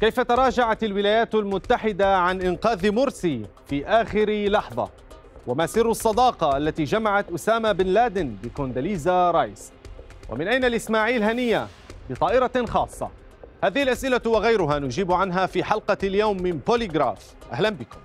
كيف تراجعت الولايات المتحدة عن إنقاذ مرسي في آخر لحظة وما سر الصداقة التي جمعت أسامة بن لادن بكونداليزا رايس ومن أين لإسماعيل هنية بطائرة خاصة هذه الأسئلة وغيرها نجيب عنها في حلقة اليوم من بوليغراف أهلا بكم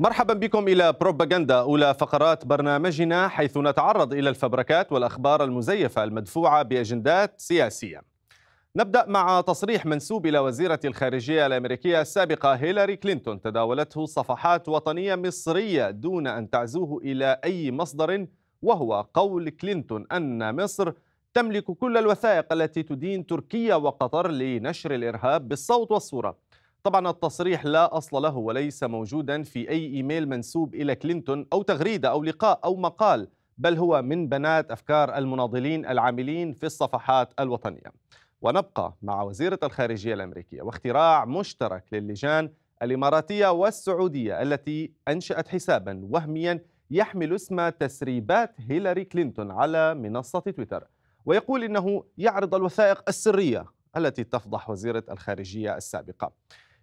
مرحبا بكم إلى بروباغندا أولى فقرات برنامجنا حيث نتعرض إلى الفبركات والأخبار المزيفة المدفوعة بأجندات سياسية نبدأ مع تصريح منسوب إلى وزيرة الخارجية الأمريكية السابقة هيلاري كلينتون تداولته صفحات وطنية مصرية دون أن تعزوه إلى أي مصدر وهو قول كلينتون أن مصر تملك كل الوثائق التي تدين تركيا وقطر لنشر الإرهاب بالصوت والصورة طبعا التصريح لا أصل له وليس موجودا في أي إيميل منسوب إلى كلينتون أو تغريدة أو لقاء أو مقال بل هو من بنات أفكار المناضلين العاملين في الصفحات الوطنية ونبقى مع وزيرة الخارجية الأمريكية واختراع مشترك للجان الإماراتية والسعودية التي أنشأت حسابا وهميا يحمل اسم تسريبات هيلاري كلينتون على منصة تويتر ويقول إنه يعرض الوثائق السرية التي تفضح وزيرة الخارجية السابقة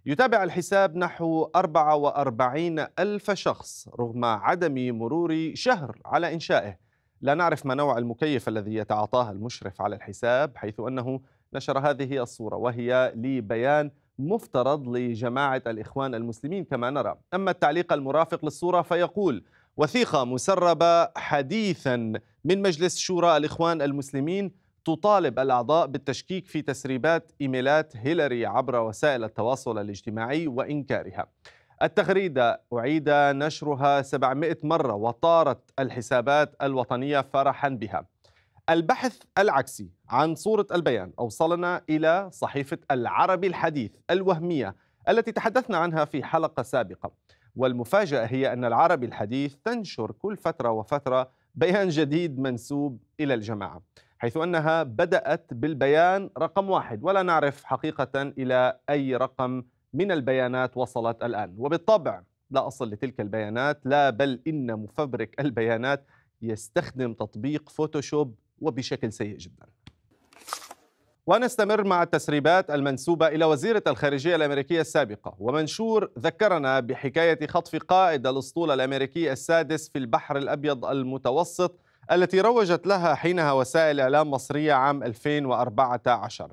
يتابع الحساب نحو 44 ألف شخص رغم عدم مرور شهر على إنشائه لا نعرف ما نوع المكيف الذي يتعاطاه المشرف على الحساب حيث أنه نشر هذه الصورة وهي لبيان مفترض لجماعة الإخوان المسلمين كما نرى أما التعليق المرافق للصورة فيقول وثيقة مسربة حديثا من مجلس شورى الإخوان المسلمين تطالب الأعضاء بالتشكيك في تسريبات إيميلات هيلاري عبر وسائل التواصل الاجتماعي وإنكارها التغريدة أعيد نشرها 700 مرة وطارت الحسابات الوطنية فرحا بها البحث العكسي عن صورة البيان أوصلنا إلى صحيفة العربي الحديث الوهمية التي تحدثنا عنها في حلقة سابقة والمفاجأة هي أن العربي الحديث تنشر كل فترة وفترة بيان جديد منسوب إلى الجماعة حيث أنها بدأت بالبيان رقم واحد ولا نعرف حقيقة إلى أي رقم من البيانات وصلت الآن وبالطبع لا أصل لتلك البيانات لا بل إن مفبرك البيانات يستخدم تطبيق فوتوشوب وبشكل سيء جدا ونستمر مع التسريبات المنسوبة إلى وزيرة الخارجية الأمريكية السابقة ومنشور ذكرنا بحكاية خطف قائد الأسطول الأمريكي السادس في البحر الأبيض المتوسط التي روجت لها حينها وسائل إعلام مصرية عام 2014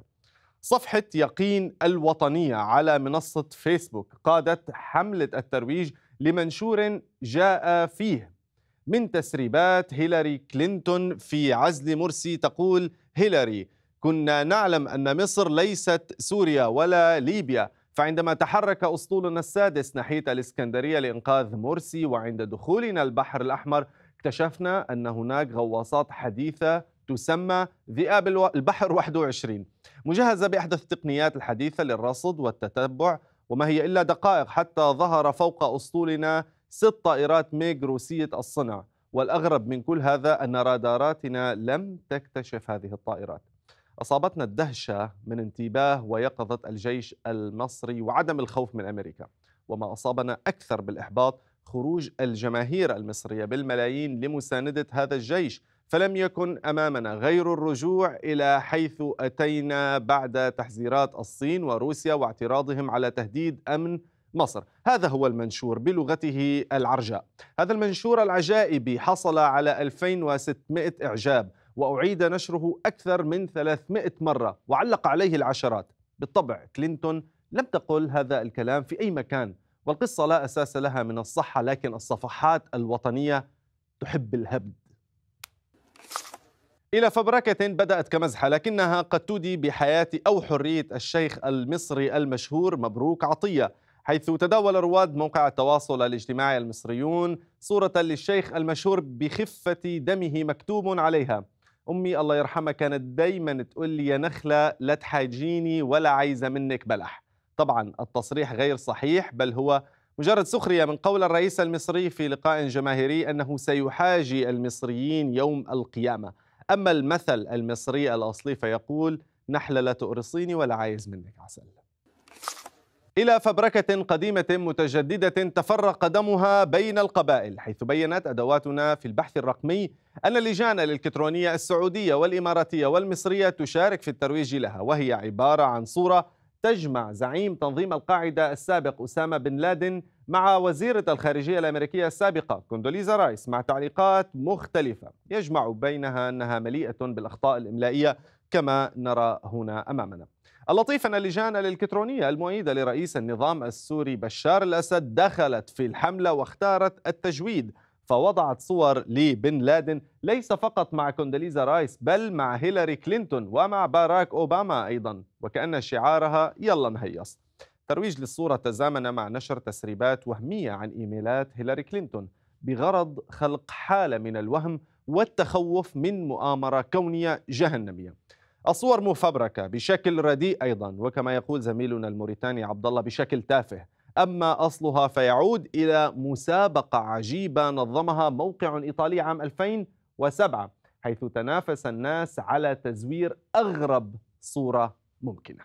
صفحة يقين الوطنية على منصة فيسبوك قادت حملة الترويج لمنشور جاء فيه من تسريبات هيلاري كلينتون في عزل مرسي تقول هيلاري كنا نعلم أن مصر ليست سوريا ولا ليبيا فعندما تحرك أسطولنا السادس ناحية الإسكندرية لإنقاذ مرسي وعند دخولنا البحر الأحمر اكتشفنا أن هناك غواصات حديثة تسمى ذئاب البحر 21 مجهزة بأحدث التقنيات الحديثة للرصد والتتبع وما هي إلا دقائق حتى ظهر فوق أسطولنا ست طائرات ميغ روسية الصنع والأغرب من كل هذا أن راداراتنا لم تكتشف هذه الطائرات أصابتنا الدهشة من انتباه ويقظة الجيش المصري وعدم الخوف من أمريكا وما أصابنا أكثر بالإحباط خروج الجماهير المصرية بالملايين لمساندة هذا الجيش فلم يكن أمامنا غير الرجوع إلى حيث أتينا بعد تحذيرات الصين وروسيا واعتراضهم على تهديد أمن مصر هذا هو المنشور بلغته العرجاء هذا المنشور العجائبي حصل على 2600 إعجاب وأعيد نشره أكثر من 300 مرة وعلق عليه العشرات بالطبع كلينتون لم تقل هذا الكلام في أي مكان والقصة لا أساس لها من الصحة لكن الصفحات الوطنية تحب الهبد إلى فبركة بدأت كمزحة لكنها قد تودي بحياة أو حرية الشيخ المصري المشهور مبروك عطية حيث تداول رواد موقع التواصل الاجتماعي المصريون صورة للشيخ المشهور بخفة دمه مكتوب عليها أمي الله يرحمها كانت دايما تقول لي يا نخلة لا تحاجيني ولا عايزة منك بلح طبعا التصريح غير صحيح بل هو مجرد سخرية من قول الرئيس المصري في لقاء جماهيري أنه سيحاجي المصريين يوم القيامة أما المثل المصري الأصلي فيقول نحلة لا تقرصيني ولا عايز منك عسل إلى فبركة قديمة متجددة تفرق دمها بين القبائل حيث بيّنت أدواتنا في البحث الرقمي أن اللجان الإلكترونية السعودية والإماراتية والمصرية تشارك في الترويج لها وهي عبارة عن صورة تجمع زعيم تنظيم القاعدة السابق أسامة بن لادن مع وزيرة الخارجية الأمريكية السابقة كوندوليزا رايس مع تعليقات مختلفة يجمع بينها أنها مليئة بالأخطاء الإملائية كما نرى هنا أمامنا اللطيف أن اللجان الإلكترونية المؤيدة لرئيس النظام السوري بشار الأسد دخلت في الحملة واختارت التجويد فوضعت صور لبن لادن ليس فقط مع كونداليزا رايس بل مع هيلاري كلينتون ومع باراك أوباما أيضا وكأن شعارها يلا نهيص ترويج للصورة تزامن مع نشر تسريبات وهمية عن إيميلات هيلاري كلينتون بغرض خلق حالة من الوهم والتخوف من مؤامرة كونية جهنمية الصور مفبركة بشكل رديء أيضا وكما يقول زميلنا الموريتاني عبد الله بشكل تافه أما أصلها فيعود إلى مسابقة عجيبة نظمها موقع إيطالي عام 2007 حيث تنافس الناس على تزوير أغرب صورة ممكنة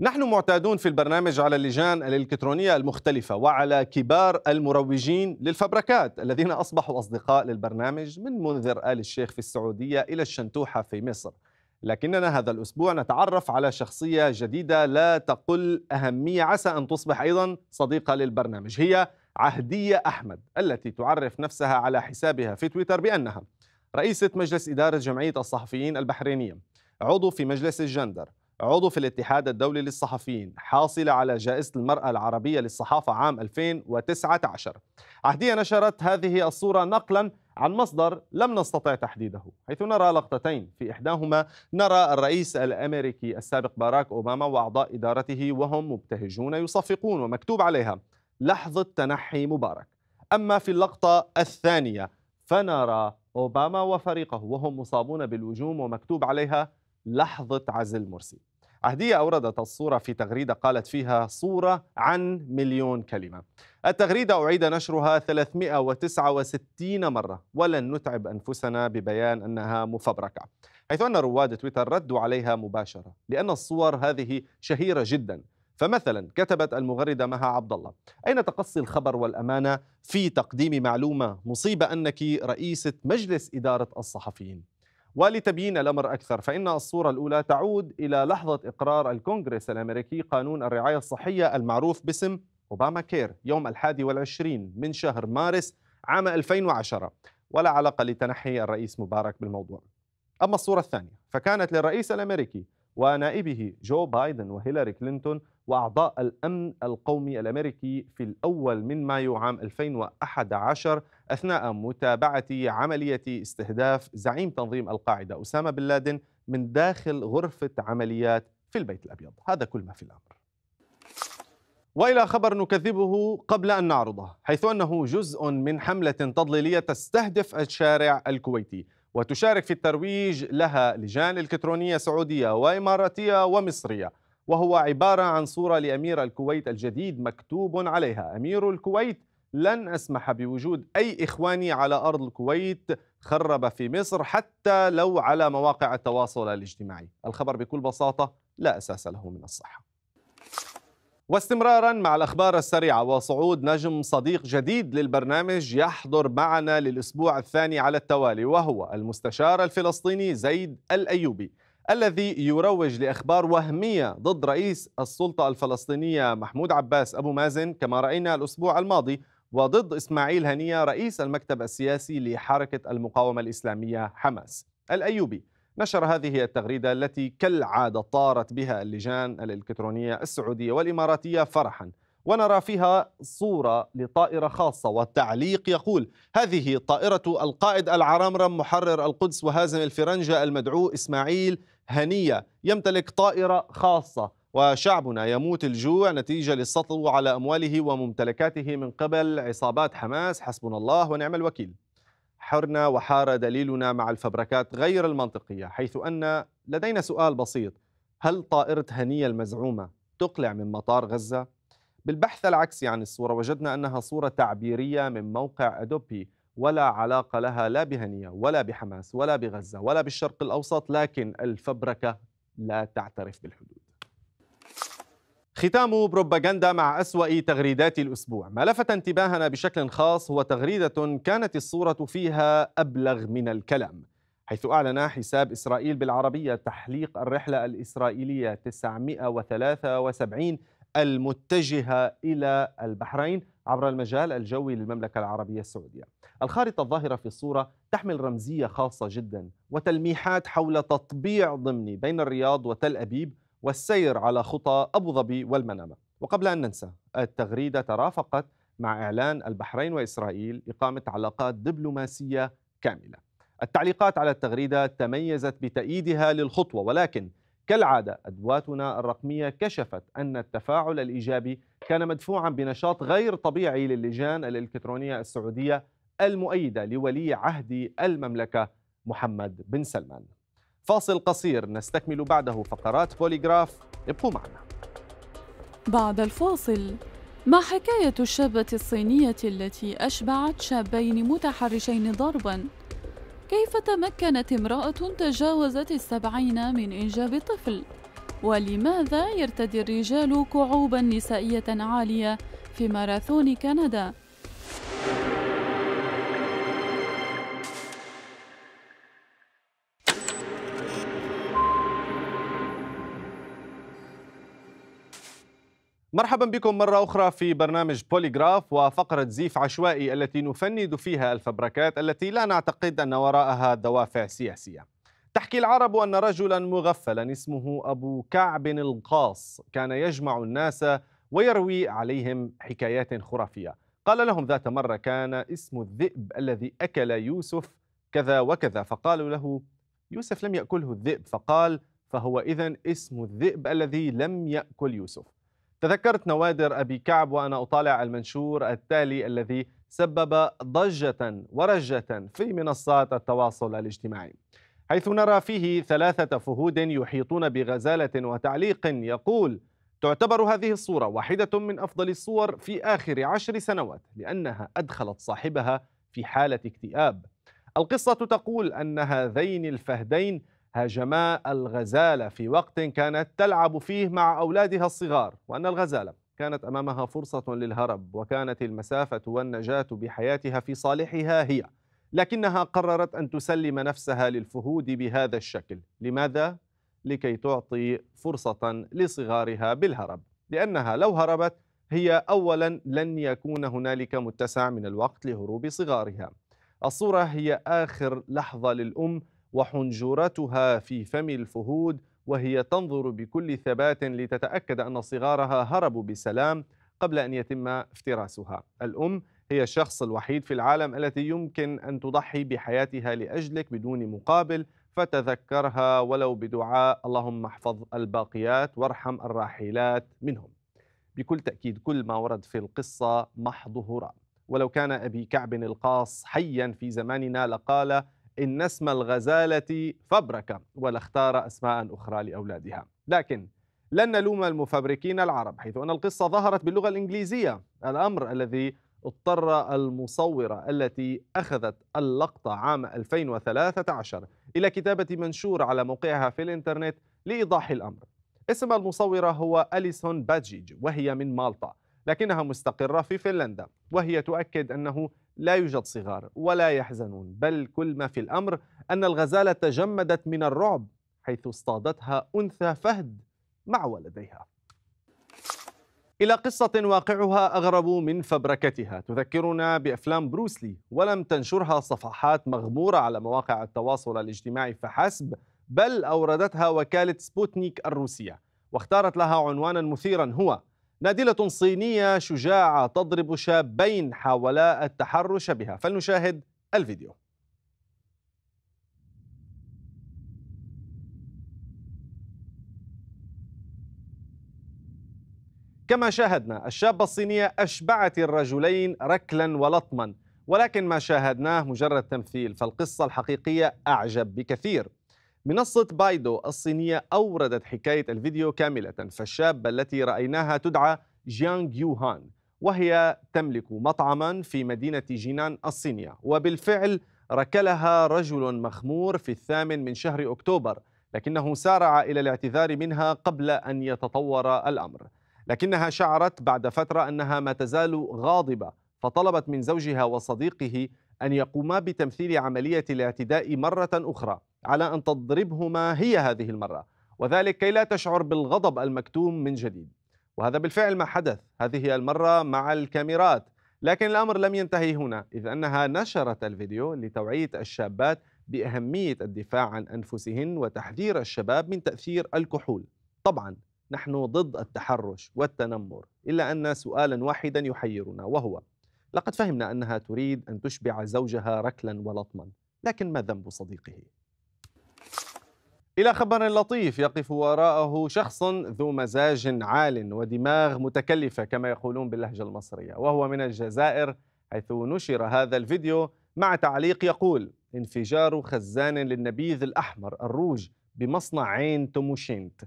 نحن معتادون في البرنامج على اللجان الإلكترونية المختلفة وعلى كبار المروجين للفبركات الذين أصبحوا أصدقاء للبرنامج من منذر آل الشيخ في السعودية إلى الشنتوحة في مصر لكننا هذا الأسبوع نتعرف على شخصية جديدة لا تقل أهمية عسى أن تصبح أيضا صديقة للبرنامج هي عهدية أحمد التي تعرف نفسها على حسابها في تويتر بأنها رئيسة مجلس إدارة جمعية الصحفيين البحرينية عضو في مجلس الجندر عضو في الاتحاد الدولي للصحفيين حاصلة على جائزة المرأة العربية للصحافة عام 2019 عهدية نشرت هذه الصورة نقلا عن مصدر لم نستطع تحديده حيث نرى لقطتين في إحداهما نرى الرئيس الأمريكي السابق باراك أوباما وأعضاء إدارته وهم مبتهجون يصفقون ومكتوب عليها لحظة تنحي مبارك أما في اللقطة الثانية فنرى أوباما وفريقه وهم مصابون بالوجوم ومكتوب عليها لحظة عزل مرسي عهدية أوردت الصورة في تغريدة قالت فيها صورة عن مليون كلمة التغريدة أعيد نشرها 369 مرة ولن نتعب أنفسنا ببيان أنها مفبركة حيث أن رواد تويتر ردوا عليها مباشرة لأن الصور هذه شهيرة جدا فمثلا كتبت المغردة مها عبد الله أين تقصي الخبر والأمانة في تقديم معلومة مصيبة أنك رئيسة مجلس إدارة الصحفيين ولتبيين الأمر أكثر فإن الصورة الأولى تعود إلى لحظة إقرار الكونغرس الأمريكي قانون الرعاية الصحية المعروف باسم أوباما كير يوم الحادي والعشرين من شهر مارس عام 2010 ولا علاقة لتنحي الرئيس مبارك بالموضوع أما الصورة الثانية فكانت للرئيس الأمريكي ونائبه جو بايدن وهيلاري كلينتون وأعضاء الأمن القومي الأمريكي في الأول من مايو عام 2011 أثناء متابعة عملية استهداف زعيم تنظيم القاعدة أسامة بن لادن من داخل غرفة عمليات في البيت الأبيض هذا كل ما في الأمر والى خبر نكذبه قبل ان نعرضه، حيث انه جزء من حمله تضليليه تستهدف الشارع الكويتي، وتشارك في الترويج لها لجان الكترونيه سعوديه واماراتيه ومصريه، وهو عبارة عن صورة لأمير الكويت الجديد مكتوب عليها أمير الكويت لن أسمح بوجود أي إخواني على أرض الكويت خرب في مصر حتى لو على مواقع التواصل الاجتماعي الخبر بكل بساطة لا أساس له من الصحة واستمرارا مع الأخبار السريعة وصعود نجم صديق جديد للبرنامج يحضر معنا للأسبوع الثاني على التوالي وهو المستشار الفلسطيني زيد الأيوبي الذي يروج لأخبار وهمية ضد رئيس السلطة الفلسطينية محمود عباس أبو مازن كما رأينا الأسبوع الماضي وضد إسماعيل هنية رئيس المكتب السياسي لحركة المقاومة الإسلامية حماس الأيوبي نشر هذه التغريدة التي كالعادة طارت بها اللجان الإلكترونية السعودية والإماراتية فرحا ونرى فيها صورة لطائرة خاصة والتعليق يقول هذه طائرة القائد العرامرة محرر القدس وهازم الفرنجة المدعو إسماعيل هنية يمتلك طائرة خاصة وشعبنا يموت الجوع نتيجة للسطو على أمواله وممتلكاته من قبل عصابات حماس حسبنا الله ونعم الوكيل حرنا وحار دليلنا مع الفبركات غير المنطقية حيث أن لدينا سؤال بسيط هل طائرة هنية المزعومة تقلع من مطار غزة؟ بالبحث العكسي عن الصورة وجدنا أنها صورة تعبيرية من موقع أدوبي ولا علاقة لها لا بهنية ولا بحماس ولا بغزة ولا بالشرق الأوسط لكن الفبركة لا تعترف بالحدود ختام بروباغندا مع أسوأ تغريدات الأسبوع ما لفت انتباهنا بشكل خاص هو تغريدة كانت الصورة فيها أبلغ من الكلام حيث أعلن حساب إسرائيل بالعربية تحليق الرحلة الإسرائيلية 973 المتجهة إلى البحرين عبر المجال الجوي للمملكة العربية السعودية الخارطة الظاهرة في الصورة تحمل رمزية خاصة جدا وتلميحات حول تطبيع ضمني بين الرياض وتل أبيب والسير على خطى أبو ظبي والمنامة وقبل أن ننسى التغريدة ترافقت مع إعلان البحرين وإسرائيل إقامة علاقات دبلوماسية كاملة التعليقات على التغريدة تميزت بتأييدها للخطوة ولكن كالعادة أدواتنا الرقمية كشفت أن التفاعل الإيجابي كان مدفوعا بنشاط غير طبيعي للجان الإلكترونية السعودية المؤيدة لولي عهد المملكة محمد بن سلمان فاصل قصير نستكمل بعده فقرات بوليغراف ابقوا معنا بعد الفاصل ما حكاية الشابة الصينية التي أشبعت شابين متحرشين ضرباً كيف تمكنت امرأة تجاوزت السبعين من إنجاب طفل؟ ولماذا يرتدي الرجال كعوبا نسائية عالية في ماراثون كندا؟ مرحبا بكم مرة أخرى في برنامج بوليغراف وفقرة زيف عشوائي التي نفند فيها الفبركات التي لا نعتقد أن وراءها دوافع سياسية تحكي العرب أن رجلا مغفلا اسمه أبو كعب القاص كان يجمع الناس ويروي عليهم حكايات خرافية قال لهم ذات مرة كان اسم الذئب الذي أكل يوسف كذا وكذا فقالوا له يوسف لم يأكله الذئب فقال فهو إذا اسم الذئب الذي لم يأكل يوسف تذكرت نوادر أبي كعب وأنا أطالع المنشور التالي الذي سبب ضجة ورجة في منصات التواصل الاجتماعي حيث نرى فيه ثلاثة فهود يحيطون بغزالة وتعليق يقول تعتبر هذه الصورة واحدة من أفضل الصور في آخر عشر سنوات لأنها أدخلت صاحبها في حالة اكتئاب القصة تقول أن هذين الفهدين هاجما الغزالة في وقت كانت تلعب فيه مع أولادها الصغار وأن الغزالة كانت أمامها فرصة للهرب وكانت المسافة والنجاة بحياتها في صالحها هي لكنها قررت أن تسلم نفسها للفهود بهذا الشكل لماذا؟ لكي تعطي فرصة لصغارها بالهرب لأنها لو هربت هي أولا لن يكون هنالك متسع من الوقت لهروب صغارها الصورة هي آخر لحظة للأم وحنجرتها في فم الفهود وهي تنظر بكل ثبات لتتأكد أن صغارها هربوا بسلام قبل أن يتم افتراسها الأم هي الشخص الوحيد في العالم التي يمكن أن تضحي بحياتها لأجلك بدون مقابل فتذكرها ولو بدعاء اللهم احفظ الباقيات وارحم الراحلات منهم بكل تأكيد كل ما ورد في القصة محض هراء ولو كان أبي كعب القاص حيا في زماننا لقال إن اسم الغزالة فبرك ولاختار أسماء أخرى لأولادها لكن لن نلوم المفبركين العرب حيث أن القصة ظهرت باللغة الإنجليزية الأمر الذي اضطر المصورة التي أخذت اللقطة عام 2013 إلى كتابة منشور على موقعها في الإنترنت لإيضاح الأمر اسم المصورة هو أليسون باجيج وهي من مالطا لكنها مستقرة في فنلندا وهي تؤكد أنه لا يوجد صغار ولا يحزنون بل كل ما في الأمر أن الغزالة تجمدت من الرعب حيث اصطادتها أنثى فهد مع ولديها إلى قصة واقعها أغرب من فبركتها تذكرنا بأفلام بروسلي ولم تنشرها صفحات مغمورة على مواقع التواصل الاجتماعي فحسب بل أوردتها وكالة سبوتنيك الروسية واختارت لها عنوانا مثيرا هو نادلة صينية شجاعة تضرب شابين حاولا التحرش بها فلنشاهد الفيديو كما شاهدنا الشابة الصينية أشبعت الرجلين ركلا ولطما ولكن ما شاهدناه مجرد تمثيل فالقصة الحقيقية أعجب بكثير منصة بايدو الصينية أوردت حكاية الفيديو كاملة فالشابة التي رأيناها تدعى جيانغ يوهان وهي تملك مطعما في مدينة جينان الصينية وبالفعل ركلها رجل مخمور في الثامن من شهر أكتوبر لكنه سارع إلى الاعتذار منها قبل أن يتطور الأمر لكنها شعرت بعد فترة أنها ما تزال غاضبة فطلبت من زوجها وصديقه أن يقوما بتمثيل عملية الاعتداء مرة أخرى على أن تضربهما هي هذه المرة وذلك كي لا تشعر بالغضب المكتوم من جديد وهذا بالفعل ما حدث هذه المرة مع الكاميرات لكن الأمر لم ينتهي هنا إذ أنها نشرت الفيديو لتوعية الشابات بأهمية الدفاع عن أنفسهن وتحذير الشباب من تأثير الكحول طبعا نحن ضد التحرش والتنمر إلا أن سؤالا واحدا يحيرنا وهو لقد فهمنا أنها تريد أن تشبع زوجها ركلا ولطما لكن ما ذنب صديقه؟ إلى خبر لطيف يقف وراءه شخص ذو مزاج عال ودماغ متكلفة كما يقولون باللهجة المصرية وهو من الجزائر حيث نشر هذا الفيديو مع تعليق يقول انفجار خزان للنبيذ الأحمر الروج بمصنع عين توموشينت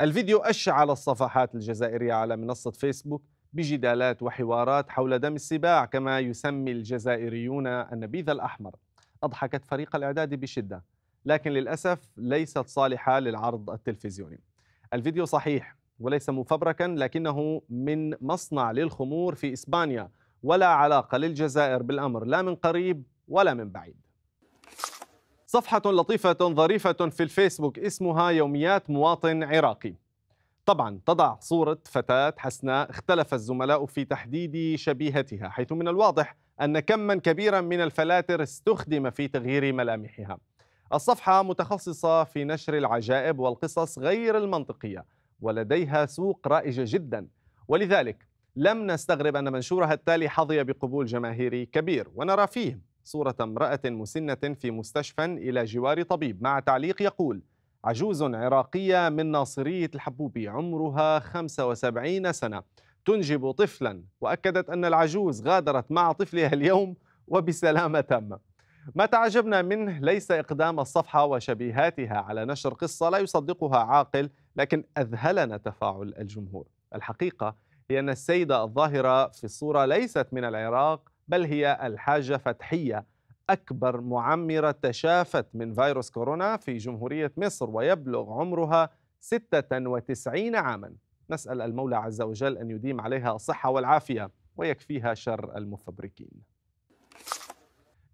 الفيديو أشعل الصفحات الجزائرية على منصة فيسبوك بجدالات وحوارات حول دم السباع كما يسمي الجزائريون النبيذ الأحمر أضحكت فريق الإعداد بشدة لكن للأسف ليست صالحة للعرض التلفزيوني الفيديو صحيح وليس مفبركا لكنه من مصنع للخمور في إسبانيا ولا علاقة للجزائر بالأمر لا من قريب ولا من بعيد صفحة لطيفة ظريفة في الفيسبوك اسمها يوميات مواطن عراقي طبعا تضع صورة فتاة حسناء اختلف الزملاء في تحديد شبيهتها حيث من الواضح أن كما كبيرا من الفلاتر استخدم في تغيير ملامحها الصفحة متخصصة في نشر العجائب والقصص غير المنطقية ولديها سوق رائجة جدا ولذلك لم نستغرب أن منشورها التالي حظي بقبول جماهيري كبير ونرى فيه صورة امرأة مسنة في مستشفى إلى جوار طبيب مع تعليق يقول عجوز عراقية من ناصرية الحبوبي عمرها 75 سنة تنجب طفلا وأكدت أن العجوز غادرت مع طفلها اليوم وبسلامة تامة ما تعجبنا منه ليس إقدام الصفحة وشبيهاتها على نشر قصة لا يصدقها عاقل لكن أذهلنا تفاعل الجمهور الحقيقة هي أن السيدة الظاهرة في الصورة ليست من العراق بل هي الحاجة فتحية أكبر معمرة تشافت من فيروس كورونا في جمهورية مصر ويبلغ عمرها 96 عاما نسأل المولى عز وجل أن يديم عليها الصحة والعافية ويكفيها شر المفبركين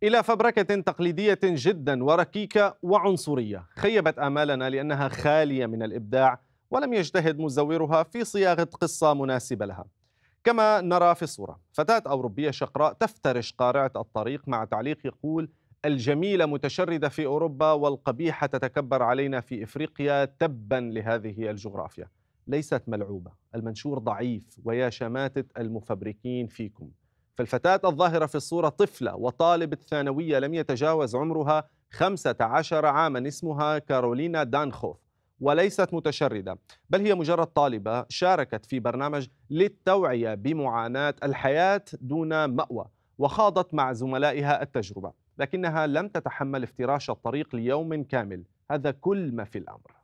إلى فبركة تقليدية جدا وركيكة وعنصرية خيبت آمالنا لأنها خالية من الإبداع ولم يجتهد مزورها في صياغة قصة مناسبة لها كما نرى في الصورة فتاة أوروبية شقراء تفترش قارعة الطريق مع تعليق يقول الجميلة متشردة في أوروبا والقبيحة تتكبر علينا في إفريقيا تبا لهذه الجغرافيا ليست ملعوبة المنشور ضعيف ويا شماتة المفبركين فيكم فالفتاة الظاهرة في الصورة طفلة وطالبة ثانوية لم يتجاوز عمرها 15 عاما اسمها كارولينا دانخوف وليست متشردة بل هي مجرد طالبة شاركت في برنامج للتوعية بمعاناة الحياة دون مأوى وخاضت مع زملائها التجربة لكنها لم تتحمل افتراش الطريق ليوم كامل هذا كل ما في الأمر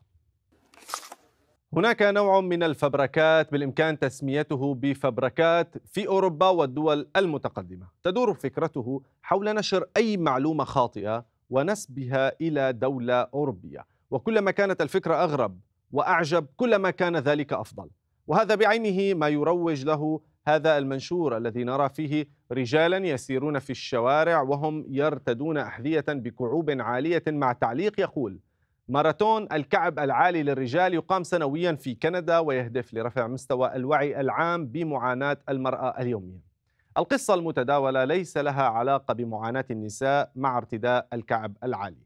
هناك نوع من الفبركات بالإمكان تسميته بفبركات في أوروبا والدول المتقدمة تدور فكرته حول نشر أي معلومة خاطئة ونسبها إلى دولة أوروبية وكلما كانت الفكرة أغرب وأعجب كلما كان ذلك أفضل وهذا بعينه ما يروج له هذا المنشور الذي نرى فيه رجالا يسيرون في الشوارع وهم يرتدون أحذية بكعوب عالية مع تعليق يقول ماراثون الكعب العالي للرجال يقام سنويا في كندا ويهدف لرفع مستوى الوعي العام بمعاناة المرأة اليومية القصة المتداولة ليس لها علاقة بمعاناة النساء مع ارتداء الكعب العالي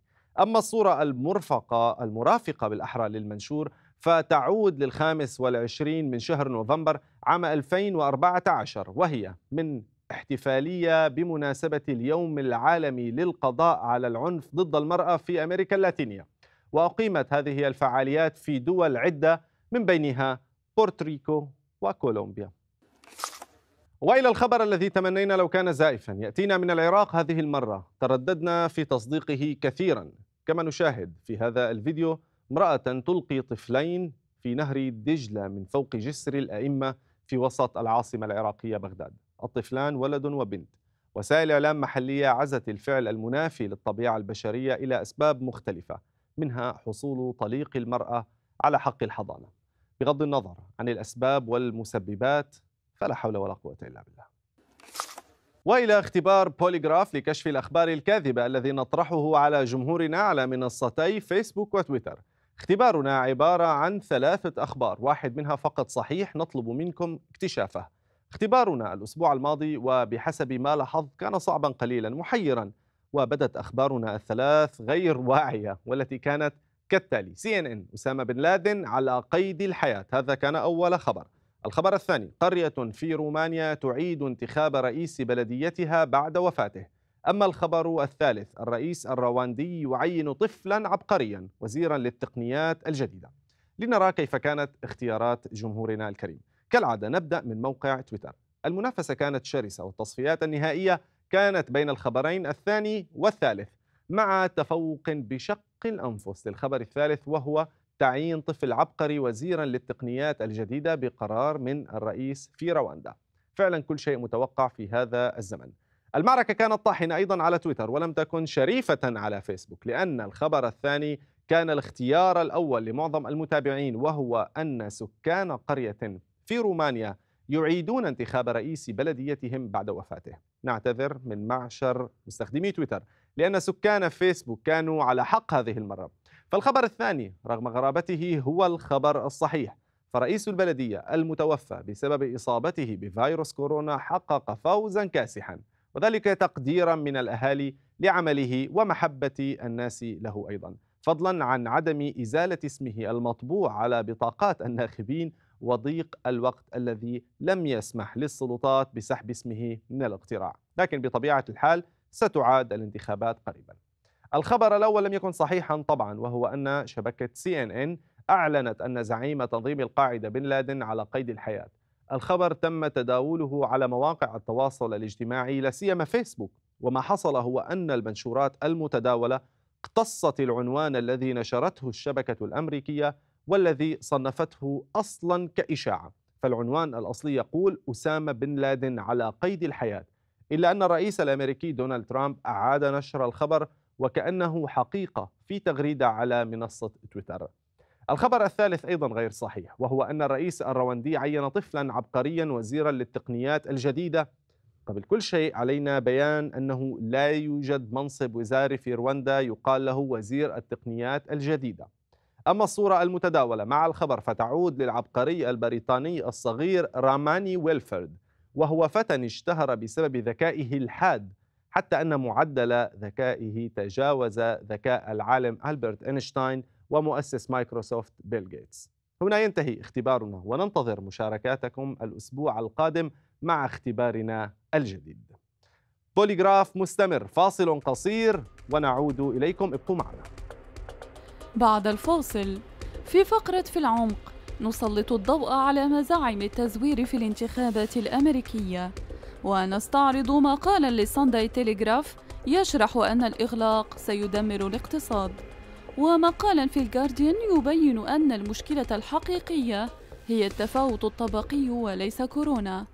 أما الصورة المرفقة المرافقة بالأحرى للمنشور فتعود للخامس والعشرين من شهر نوفمبر عام 2014 وهي من احتفالية بمناسبة اليوم العالمي للقضاء على العنف ضد المرأة في أمريكا اللاتينية وأقيمت هذه الفعاليات في دول عدة من بينها بورتريكو وكولومبيا والى الخبر الذي تمنينا لو كان زائفا ياتينا من العراق هذه المره ترددنا في تصديقه كثيرا كما نشاهد في هذا الفيديو امراه تلقي طفلين في نهر دجله من فوق جسر الائمه في وسط العاصمه العراقيه بغداد الطفلان ولد وبنت وسائل اعلام محليه عزت الفعل المنافي للطبيعه البشريه الى اسباب مختلفه منها حصول طليق المرأة على حق الحضانة بغض النظر عن الأسباب والمسببات فلا حول ولا قوة إلا بالله وإلى اختبار بوليغراف لكشف الأخبار الكاذبة الذي نطرحه على جمهورنا على منصتي فيسبوك وتويتر اختبارنا عبارة عن ثلاثة أخبار واحد منها فقط صحيح نطلب منكم اكتشافه اختبارنا الأسبوع الماضي وبحسب ما لاحظت كان صعبا قليلا محيرا وبدت أخبارنا الثلاث غير واعية والتي كانت كالتالي سي ان ان أسامة بن لادن على قيد الحياة هذا كان أول خبر الخبر الثاني قرية في رومانيا تعيد انتخاب رئيس بلديتها بعد وفاته أما الخبر الثالث الرئيس الرواندي يعين طفلا عبقريا وزيرا للتقنيات الجديدة لنرى كيف كانت اختيارات جمهورنا الكريم كالعادة نبدأ من موقع تويتر المنافسة كانت شرسة والتصفيات النهائية كانت بين الخبرين الثاني والثالث مع تفوق بشق الأنفس للخبر الثالث وهو تعيين طفل عبقري وزيرا للتقنيات الجديدة بقرار من الرئيس في رواندا فعلا كل شيء متوقع في هذا الزمن المعركة كانت طاحنة أيضا على تويتر ولم تكن شريفة على فيسبوك لأن الخبر الثاني كان الاختيار الأول لمعظم المتابعين وهو أن سكان قرية في رومانيا يعيدون انتخاب رئيس بلديتهم بعد وفاته نعتذر من معشر مستخدمي تويتر لأن سكان فيسبوك كانوا على حق هذه المرة فالخبر الثاني رغم غرابته هو الخبر الصحيح فرئيس البلدية المتوفى بسبب إصابته بفيروس كورونا حقق فوزا كاسحا وذلك تقديرا من الأهالي لعمله ومحبة الناس له أيضا فضلا عن عدم إزالة اسمه المطبوع على بطاقات الناخبين وضيق الوقت الذي لم يسمح للسلطات بسحب اسمه من الاقتراع لكن بطبيعة الحال ستعاد الانتخابات قريبا الخبر الأول لم يكن صحيحا طبعا وهو أن شبكة سي ان ان أعلنت أن زعيم تنظيم القاعدة بن لادن على قيد الحياة الخبر تم تداوله على مواقع التواصل الاجتماعي لا سيما فيسبوك وما حصل هو أن المنشورات المتداولة اقتصت العنوان الذي نشرته الشبكة الأمريكية والذي صنفته أصلا كإشاعة فالعنوان الأصلي يقول أسامة بن لادن على قيد الحياة إلا أن الرئيس الأمريكي دونالد ترامب أعاد نشر الخبر وكأنه حقيقة في تغريدة على منصة تويتر الخبر الثالث أيضا غير صحيح وهو أن الرئيس الرواندي عين طفلا عبقريا وزيرا للتقنيات الجديدة قبل كل شيء علينا بيان أنه لا يوجد منصب وزاري في رواندا يقال له وزير التقنيات الجديدة أما الصورة المتداولة مع الخبر فتعود للعبقري البريطاني الصغير راماني ويلفرد وهو فتى اشتهر بسبب ذكائه الحاد حتى أن معدل ذكائه تجاوز ذكاء العالم ألبرت أينشتاين ومؤسس مايكروسوفت بيل جيتس هنا ينتهي اختبارنا وننتظر مشاركاتكم الأسبوع القادم مع اختبارنا الجديد بوليغراف مستمر فاصل قصير ونعود إليكم ابقوا معنا بعد الفاصل في فقرة في العمق نسلط الضوء على مزاعم التزوير في الانتخابات الأمريكية ونستعرض مقالا للسانداي تيليغراف يشرح أن الإغلاق سيدمر الاقتصاد ومقالا في الجارديان يبين أن المشكلة الحقيقية هي التفاوت الطبقي وليس كورونا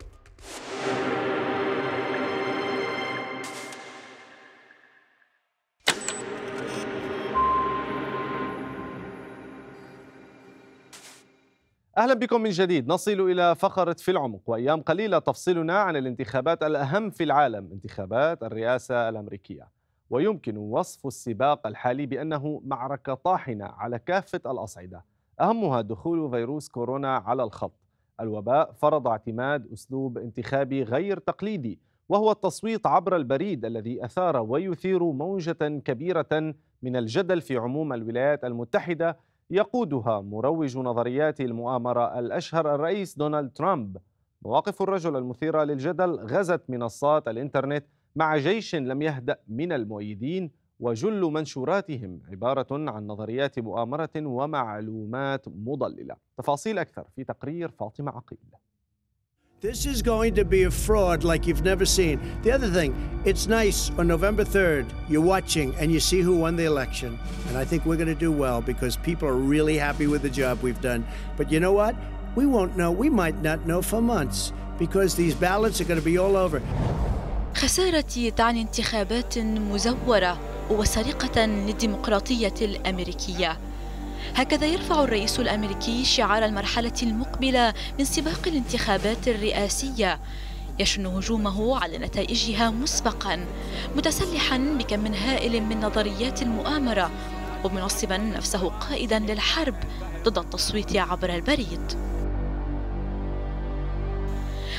أهلا بكم من جديد نصل إلى فقرة في العمق وأيام قليلة تفصلنا عن الانتخابات الأهم في العالم انتخابات الرئاسة الأمريكية ويمكن وصف السباق الحالي بأنه معركة طاحنة على كافة الأصعدة أهمها دخول فيروس كورونا على الخط الوباء فرض اعتماد أسلوب انتخابي غير تقليدي وهو التصويت عبر البريد الذي أثار ويثير موجة كبيرة من الجدل في عموم الولايات المتحدة يقودها مروج نظريات المؤامرة الأشهر الرئيس دونالد ترامب مواقف الرجل المثيرة للجدل غزت منصات الإنترنت مع جيش لم يهدأ من المؤيدين وجل منشوراتهم عبارة عن نظريات مؤامرة ومعلومات مضللة تفاصيل أكثر في تقرير فاطمة عقيل This is going to be a fraud like you've never seen. The other thing, it's nice on November 3rd, you're watching and you see who won the election. And I think we're going to do well because people are really happy with the job we've done. But you know what? We won't know. We might not know for months because these ballots are going to be all over. خسارة تعني انتخابات مزورة وسرقة للديمقراطية الأمريكية هكذا يرفع الرئيس الأمريكي شعار المرحلة المقبلة من سباق الانتخابات الرئاسية يشن هجومه على نتائجها مسبقا متسلحا بكم من هائل من نظريات المؤامرة ومنصبا نفسه قائدا للحرب ضد التصويت عبر البريد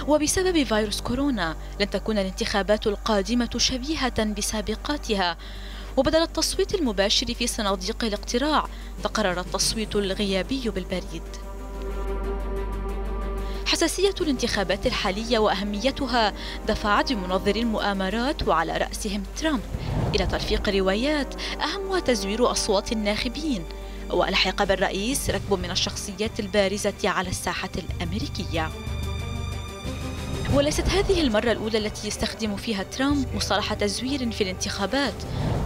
وبسبب فيروس كورونا لن تكون الانتخابات القادمة شبيهة بسابقاتها وبدل التصويت المباشر في صناديق الاقتراع فقرر التصويت الغيابي بالبريد حساسية الانتخابات الحالية وأهميتها دفعت بمنظري المؤامرات وعلى رأسهم ترامب إلى تلفيق روايات أهمها تزوير أصوات الناخبين وألحق بالرئيس ركب من الشخصيات البارزة على الساحة الأمريكية وليست هذه المرة الأولى التي يستخدم فيها ترامب مصطلح تزوير في الانتخابات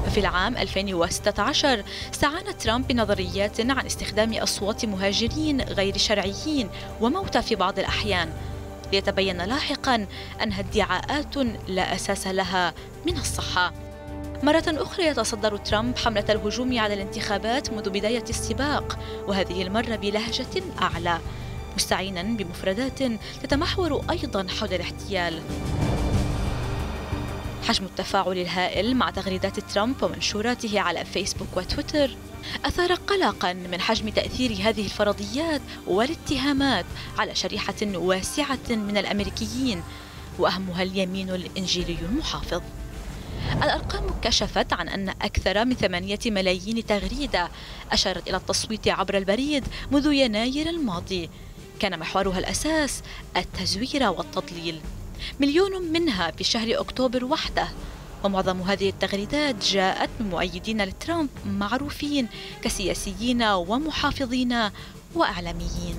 ففي العام 2016 استعان ترامب بنظريات عن استخدام أصوات مهاجرين غير شرعيين وموتى في بعض الأحيان ليتبين لاحقا أنها ادعاءات لا أساس لها من الصحة مرة أخرى يتصدر ترامب حملة الهجوم على الانتخابات منذ بداية السباق وهذه المرة بلهجة أعلى مستعينا بمفردات تتمحور أيضا حول الاحتيال حجم التفاعل الهائل مع تغريدات ترامب ومنشوراته على فيسبوك وتويتر أثار قلقا من حجم تأثير هذه الفرضيات والاتهامات على شريحة واسعة من الأمريكيين وأهمها اليمين الإنجيلي المحافظ الأرقام كشفت عن أن أكثر من ثمانية ملايين تغريدة أشارت إلى التصويت عبر البريد منذ يناير الماضي كان محورها الأساس التزوير والتضليل مليون منها في شهر أكتوبر وحده ومعظم هذه التغريدات جاءت من مؤيدين لترامب معروفين كسياسيين ومحافظين وإعلاميين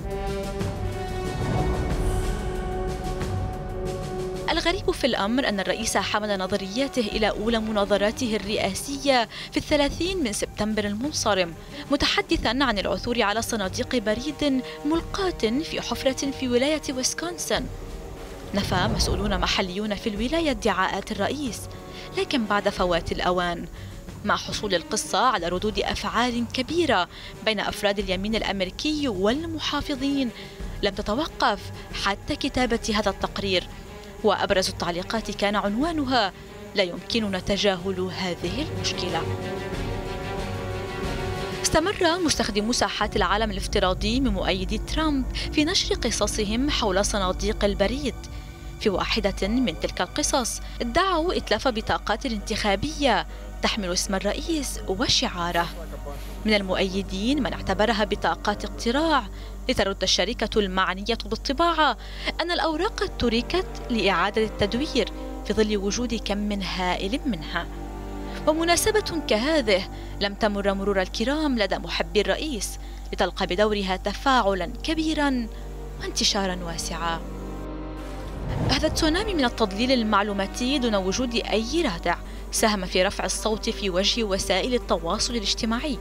الغريب في الأمر أن الرئيس حمل نظرياته إلى أولى مناظراته الرئاسية في الثلاثين من سبتمبر المنصرم متحدثا عن العثور على صناديق بريد ملقاة في حفرة في ولاية ويسكونسن نفى مسؤولون محليون في الولاية ادعاءات الرئيس لكن بعد فوات الأوان مع حصول القصة على ردود أفعال كبيرة بين أفراد اليمين الأمريكي والمحافظين لم تتوقف حتى كتابة هذا التقرير وأبرز التعليقات كان عنوانها لا يمكننا تجاهل هذه المشكلة استمر مستخدمو ساحات العالم الافتراضي من مؤيدي ترامب في نشر قصصهم حول صناديق البريد في واحدة من تلك القصص ادعوا إتلاف بطاقات انتخابية تحمل اسم الرئيس وشعاره من المؤيدين من اعتبرها بطاقات اقتراع لترد الشركة المعنية بالطباعة أن الأوراق تركت لإعادة التدوير في ظل وجود كم من هائل منها ومناسبة كهذه لم تمر مرور الكرام لدى محبي الرئيس لتلقى بدورها تفاعلا كبيرا وانتشارا واسعا هذا التسونامي من التضليل المعلوماتي دون وجود أي رادع ساهم في رفع الصوت في وجه وسائل التواصل الاجتماعي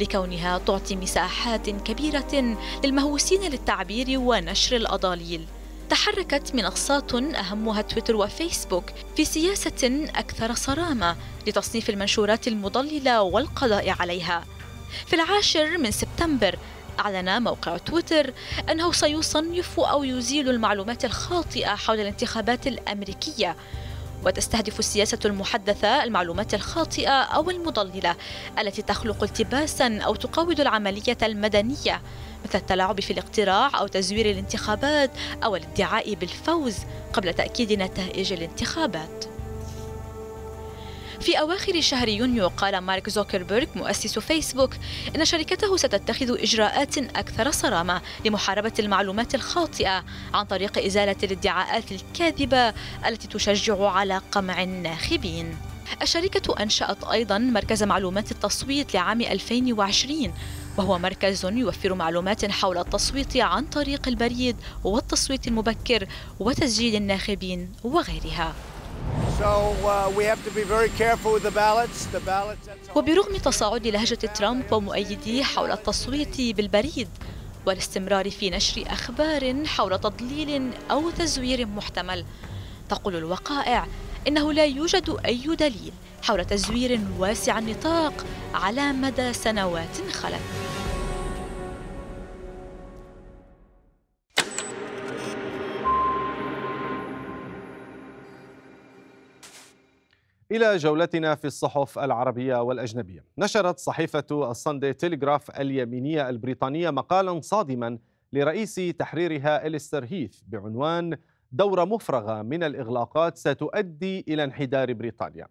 لكونها تعطي مساحات كبيرة للمهووسين للتعبير ونشر الأضاليل تحركت منصات أهمها تويتر وفيسبوك في سياسة أكثر صرامة لتصنيف المنشورات المضللة والقضاء عليها في العاشر من سبتمبر أعلن موقع تويتر أنه سيصنف أو يزيل المعلومات الخاطئة حول الانتخابات الأمريكية وتستهدف السياسة المحدثة المعلومات الخاطئة أو المضللة التي تخلق التباسا أو تقوض العملية المدنية مثل التلاعب في الاقتراع أو تزوير الانتخابات أو الادعاء بالفوز قبل تأكيد نتائج الانتخابات في أواخر شهر يونيو قال مارك زوكربيرغ مؤسس فيسبوك إن شركته ستتخذ إجراءات أكثر صرامة لمحاربة المعلومات الخاطئة عن طريق إزالة الادعاءات الكاذبة التي تشجع على قمع الناخبين الشركة أنشأت أيضا مركز معلومات التصويت لعام 2020 وهو مركز يوفر معلومات حول التصويت عن طريق البريد والتصويت المبكر وتسجيل الناخبين وغيرها وبرغم تصاعد لهجة ترامب ومؤيديه حول التصويت بالبريد والاستمرار في نشر أخبار حول تضليل أو تزوير محتمل تقول الوقائع إنه لا يوجد أي دليل حول تزوير واسع النطاق على مدى سنوات خلت إلى جولتنا في الصحف العربية والأجنبية نشرت صحيفة الصندي تيليغراف اليمينية البريطانية مقالا صادما لرئيس تحريرها إليستر هيث بعنوان دورة مفرغة من الإغلاقات ستؤدي إلى انحدار بريطانيا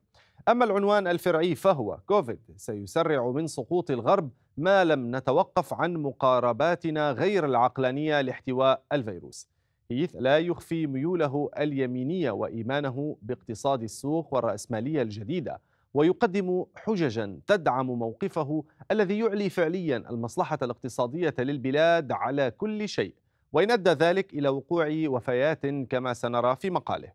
أما العنوان الفرعي فهو كوفيد سيسرع من سقوط الغرب ما لم نتوقف عن مقارباتنا غير العقلانية لاحتواء الفيروس هيث لا يخفي ميوله اليمينية وإيمانه باقتصاد السوق والرأسمالية الجديدة ويقدم حججا تدعم موقفه الذي يعلي فعليا المصلحة الاقتصادية للبلاد على كل شيء وإن أدى ذلك إلى وقوع وفيات كما سنرى في مقاله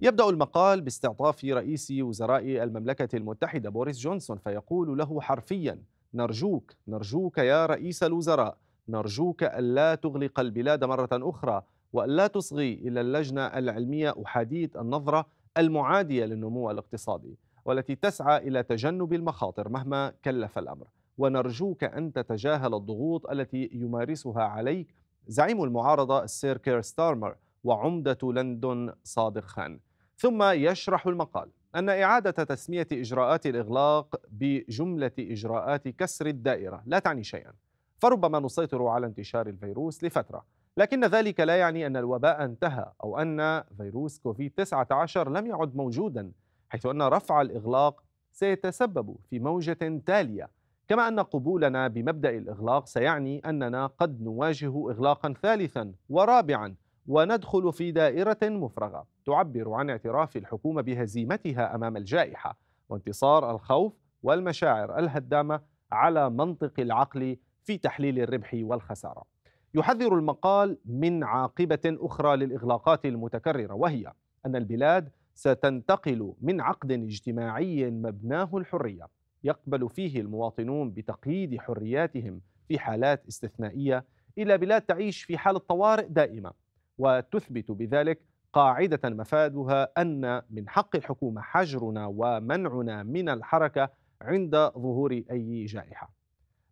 يبدأ المقال باستعطاف رئيس وزراء المملكة المتحدة بوريس جونسون فيقول له حرفيا نرجوك نرجوك يا رئيس الوزراء نرجوك ألا تغلق البلاد مرة أخرى وألا تصغي إلى اللجنة العلمية أحادية النظرة المعادية للنمو الاقتصادي والتي تسعى إلى تجنب المخاطر مهما كلف الأمر ونرجوك أن تتجاهل الضغوط التي يمارسها عليك زعيم المعارضة السير كير ستارمر وعمدة لندن صادق خان ثم يشرح المقال أن إعادة تسمية إجراءات الإغلاق بجملة إجراءات كسر الدائرة لا تعني شيئا فربما نسيطر على انتشار الفيروس لفترة لكن ذلك لا يعني أن الوباء انتهى أو أن فيروس كوفيد-19 لم يعد موجودا حيث أن رفع الإغلاق سيتسبب في موجة تالية كما أن قبولنا بمبدأ الإغلاق سيعني أننا قد نواجه إغلاقا ثالثا ورابعا وندخل في دائرة مفرغة تعبر عن اعتراف الحكومة بهزيمتها أمام الجائحة وانتصار الخوف والمشاعر الهدامة على منطق العقل في تحليل الربح والخسارة يحذر المقال من عاقبة أخرى للإغلاقات المتكررة وهي أن البلاد ستنتقل من عقد اجتماعي مبناه الحرية يقبل فيه المواطنون بتقييد حرياتهم في حالات استثنائية إلى بلاد تعيش في حالة طوارئ دائمة وتثبت بذلك قاعدة مفادها أن من حق الحكومة حجرنا ومنعنا من الحركة عند ظهور أي جائحة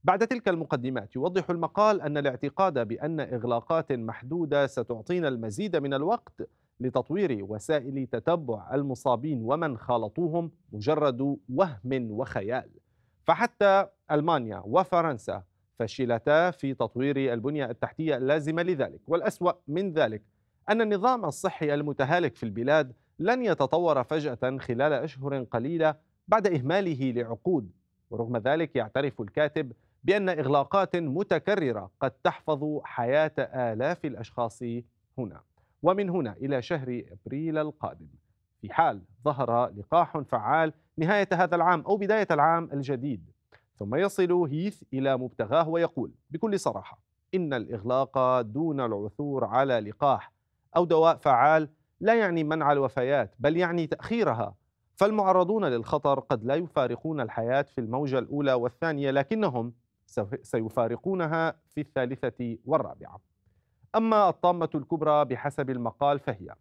بعد تلك المقدمات يوضح المقال أن الاعتقاد بأن إغلاقات محدودة ستعطينا المزيد من الوقت لتطوير وسائل تتبع المصابين ومن خالطوهم مجرد وهم وخيال فحتى ألمانيا وفرنسا فشلتا في تطوير البنية التحتية اللازمة لذلك والأسوأ من ذلك أن النظام الصحي المتهالك في البلاد لن يتطور فجأة خلال أشهر قليلة بعد إهماله لعقود ورغم ذلك يعترف الكاتب بأن إغلاقات متكررة قد تحفظ حياة آلاف الأشخاص هنا ومن هنا إلى شهر أبريل القادم في حال ظهر لقاح فعال نهاية هذا العام أو بداية العام الجديد ثم يصل هيث إلى مبتغاه ويقول بكل صراحة إن الإغلاق دون العثور على لقاح أو دواء فعال لا يعني منع الوفيات بل يعني تأخيرها فالمعرضون للخطر قد لا يفارقون الحياة في الموجة الأولى والثانية لكنهم سيفارقونها في الثالثة والرابعة أما الطامة الكبرى بحسب المقال فهي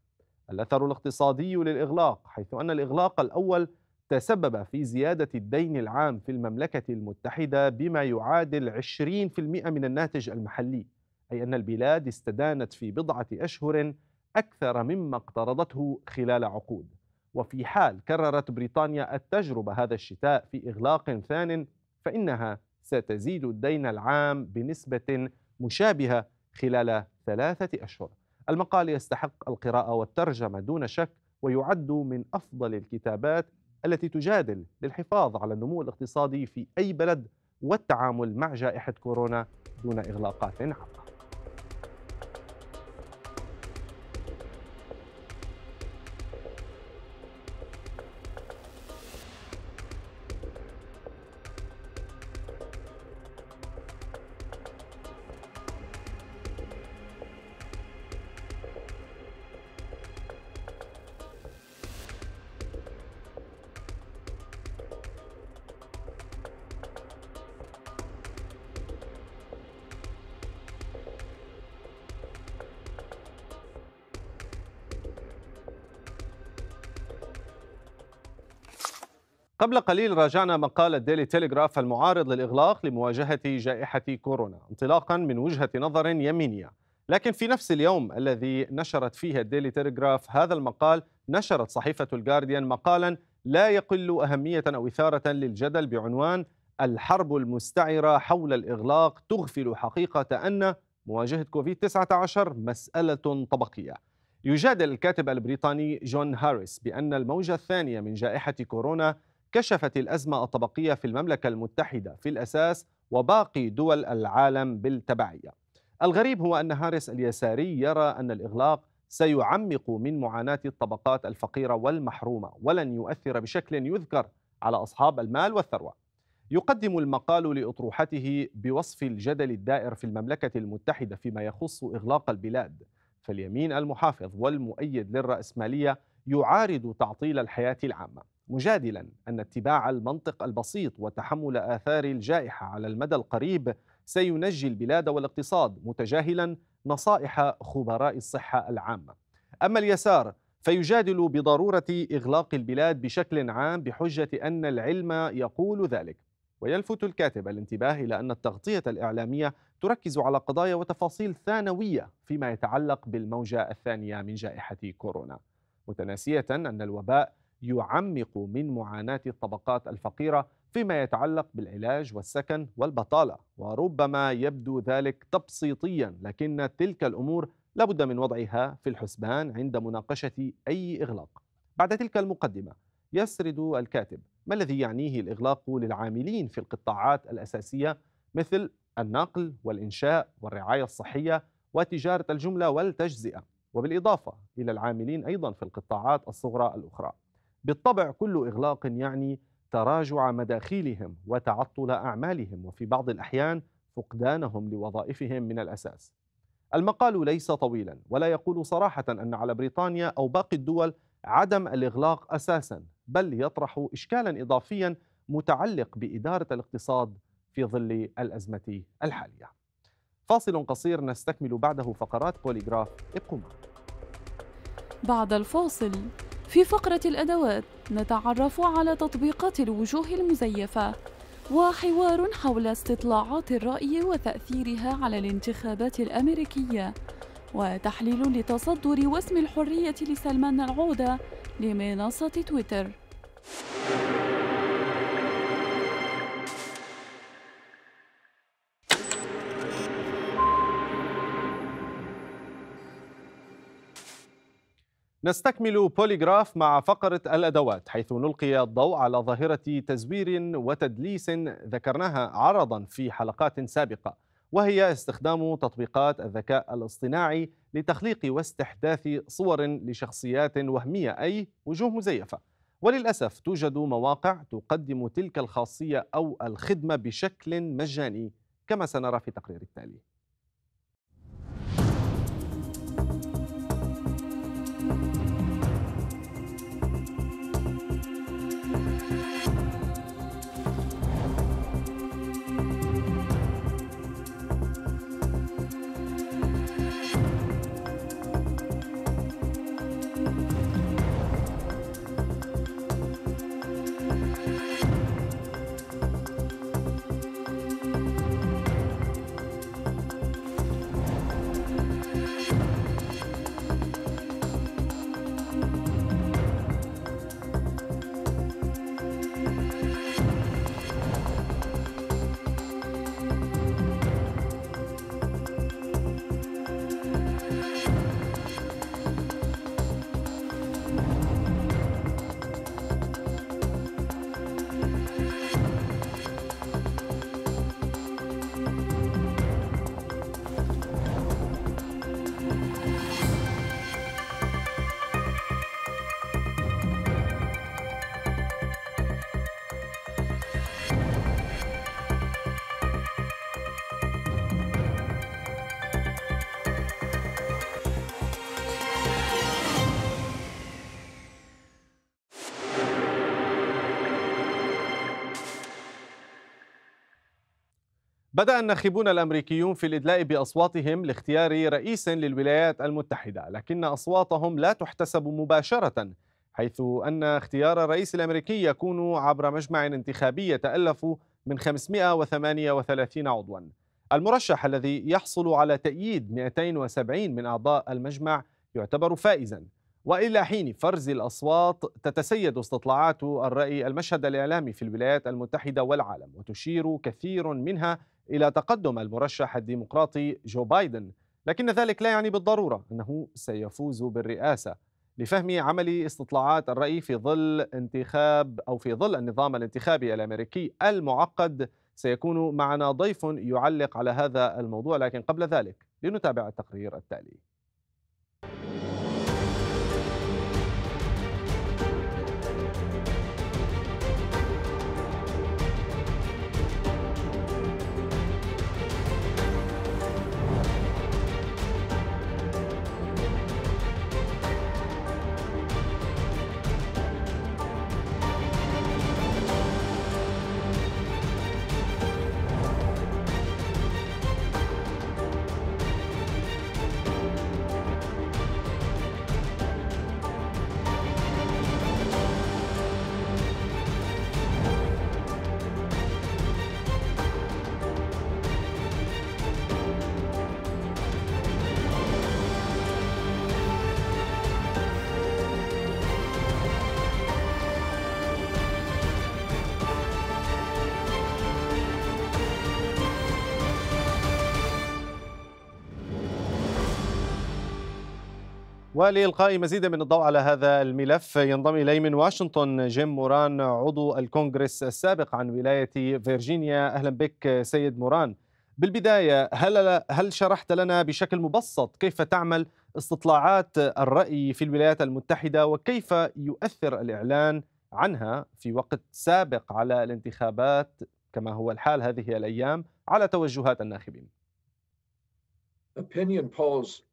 الأثر الاقتصادي للإغلاق حيث أن الإغلاق الأول تسبب في زيادة الدين العام في المملكة المتحدة بما يعادل 20% من الناتج المحلي أي أن البلاد استدانت في بضعة أشهر أكثر مما اقترضته خلال عقود وفي حال كررت بريطانيا التجربة هذا الشتاء في إغلاق ثان فإنها ستزيد الدين العام بنسبة مشابهة خلال ثلاثة أشهر المقال يستحق القراءة والترجمة دون شك ويعد من أفضل الكتابات التي تجادل للحفاظ على النمو الاقتصادي في أي بلد والتعامل مع جائحة كورونا دون إغلاقات عامة قبل قليل راجعنا مقال الديلي تيليغراف المعارض للإغلاق لمواجهة جائحة كورونا انطلاقا من وجهة نظر يمينية لكن في نفس اليوم الذي نشرت فيه الديلي تيليغراف هذا المقال نشرت صحيفة الجارديان مقالا لا يقل أهمية أو إثارة للجدل بعنوان الحرب المستعرة حول الإغلاق تغفل حقيقة أن مواجهة كوفيد-19 مسألة طبقية يجادل الكاتب البريطاني جون هاريس بأن الموجة الثانية من جائحة كورونا كشفت الأزمة الطبقية في المملكة المتحدة في الأساس وباقي دول العالم بالتبعية الغريب هو أن هارس اليساري يرى أن الإغلاق سيعمق من معاناة الطبقات الفقيرة والمحرومة ولن يؤثر بشكل يذكر على أصحاب المال والثروة يقدم المقال لأطروحته بوصف الجدل الدائر في المملكة المتحدة فيما يخص إغلاق البلاد فاليمين المحافظ والمؤيد للرأسمالية يعارض تعطيل الحياة العامة مجادلا أن اتباع المنطق البسيط وتحمل آثار الجائحة على المدى القريب سينجي البلاد والاقتصاد متجاهلا نصائح خبراء الصحة العامة أما اليسار فيجادل بضرورة إغلاق البلاد بشكل عام بحجة أن العلم يقول ذلك ويلفت الكاتب الانتباه إلى أن التغطية الإعلامية تركز على قضايا وتفاصيل ثانوية فيما يتعلق بالموجة الثانية من جائحة كورونا متناسية أن الوباء يعمق من معاناة الطبقات الفقيرة فيما يتعلق بالعلاج والسكن والبطالة وربما يبدو ذلك تبسيطيا لكن تلك الأمور لابد من وضعها في الحسبان عند مناقشة أي إغلاق بعد تلك المقدمة يسرد الكاتب ما الذي يعنيه الإغلاق للعاملين في القطاعات الأساسية مثل النقل والإنشاء والرعاية الصحية وتجارة الجملة والتجزئة وبالإضافة إلى العاملين أيضا في القطاعات الصغرى الأخرى بالطبع كل إغلاق يعني تراجع مداخيلهم وتعطل أعمالهم وفي بعض الأحيان فقدانهم لوظائفهم من الأساس المقال ليس طويلا ولا يقول صراحة أن على بريطانيا أو باقي الدول عدم الإغلاق أساسا بل يطرح إشكالا إضافيا متعلق بإدارة الاقتصاد في ظل الأزمة الحالية فاصل قصير نستكمل بعده فقرات بوليغراف ابقوا معنا بعد الفاصل في فقرة الأدوات نتعرف على تطبيقات الوجوه المزيفة وحوار حول استطلاعات الرأي وتأثيرها على الانتخابات الأمريكية وتحليل لتصدر واسم الحرية لسلمان العودة لمنصة تويتر نستكمل بوليغراف مع فقرة الأدوات حيث نلقي الضوء على ظاهرة تزوير وتدليس ذكرناها عرضا في حلقات سابقة وهي استخدام تطبيقات الذكاء الاصطناعي لتخليق واستحداث صور لشخصيات وهمية أي وجوه مزيفة وللأسف توجد مواقع تقدم تلك الخاصية أو الخدمة بشكل مجاني كما سنرى في التقرير التالي بدأ الناخبون الأمريكيون في الإدلاء بأصواتهم لاختيار رئيس للولايات المتحدة لكن أصواتهم لا تحتسب مباشرة حيث أن اختيار الرئيس الأمريكي يكون عبر مجمع انتخابي يتألف من 538 عضوا المرشح الذي يحصل على تأييد 270 من أعضاء المجمع يعتبر فائزاً والى حين فرز الاصوات تتسيد استطلاعات الراي المشهد الاعلامي في الولايات المتحده والعالم وتشير كثير منها الى تقدم المرشح الديمقراطي جو بايدن لكن ذلك لا يعني بالضروره انه سيفوز بالرئاسه لفهم عمل استطلاعات الراي في ظل انتخاب او في ظل النظام الانتخابي الامريكي المعقد سيكون معنا ضيف يعلق على هذا الموضوع لكن قبل ذلك لنتابع التقرير التالي ولإلقاء مزيد من الضوء على هذا الملف ينضم إلي من واشنطن جيم موران عضو الكونغرس السابق عن ولاية فيرجينيا أهلا بك سيد موران بالبداية هل, هل شرحت لنا بشكل مبسط كيف تعمل استطلاعات الرأي في الولايات المتحدة وكيف يؤثر الإعلان عنها في وقت سابق على الانتخابات كما هو الحال هذه الأيام على توجهات الناخبين opinion polls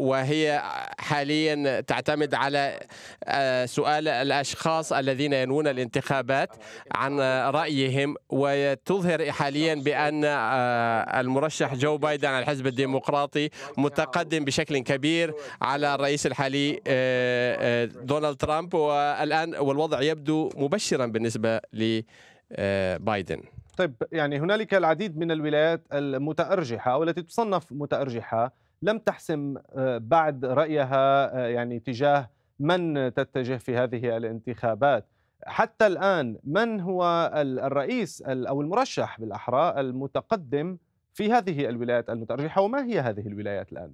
وهي حاليا تعتمد على آه، سؤال الأشخاص الذين ينوون الانتخابات عن رأيهم وتظهر حاليا بأن آه، المرشح جو بايدن على الحزب الديمقراطي متقدم بشكل كبير على الرئيس الحالي آه، دونالد ترامب والآن والوضع يبدو مبشرا بالنسبة لبايدن طيب يعني هنالك العديد من الولايات المتأرجحة والتي تصنف متأرجحة لم تحسم آه، بعد رأيها آه، يعني تجاه من تتجه في هذه الانتخابات حتى الآن من هو الرئيس أو المرشح بالأحرى المتقدم في هذه الولايات المترجحة وما هي هذه الولايات الآن؟